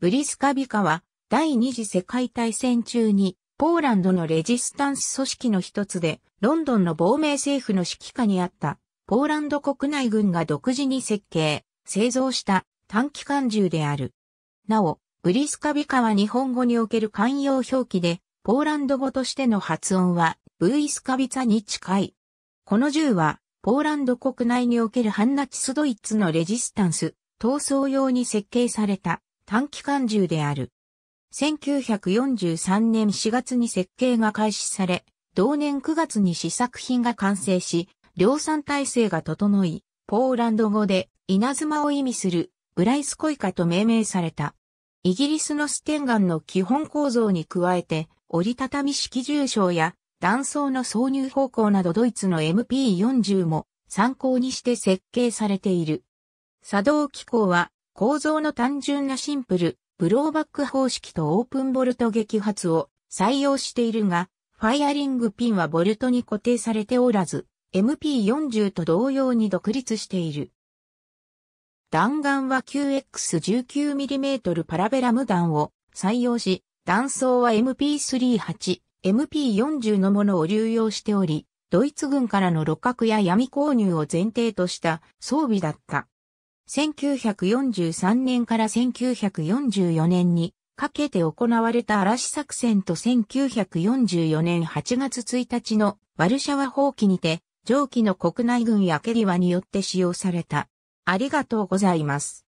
ブリスカビカは第二次世界大戦中にポーランドのレジスタンス組織の一つでロンドンの亡命政府の指揮下にあったポーランド国内軍が独自に設計、製造した短期間銃である。なお、ブリスカビカは日本語における慣用表記で、ポーランド語としての発音は、ブイスカビツァに近い。この銃は、ポーランド国内におけるハンナチスドイツのレジスタンス、闘争用に設計された短期間銃である。1943年4月に設計が開始され、同年9月に試作品が完成し、量産体制が整い、ポーランド語で稲妻を意味するブライスコイカと命名された。イギリスのステンガンの基本構造に加えて、折りたたみ式重傷や断層の挿入方向などドイツの MP40 も参考にして設計されている。作動機構は構造の単純なシンプル、ブローバック方式とオープンボルト撃発を採用しているが、ファイアリングピンはボルトに固定されておらず、MP40 と同様に独立している。弾丸は QX19mm パラベラム弾を採用し、弾倉は MP38、MP40 のものを流用しており、ドイツ軍からの露角や闇購入を前提とした装備だった。1943年から1944年にかけて行われた嵐作戦と1944年8月1日のワルシャワ放棄にて、上記の国内軍やケリワによって使用された。ありがとうございます。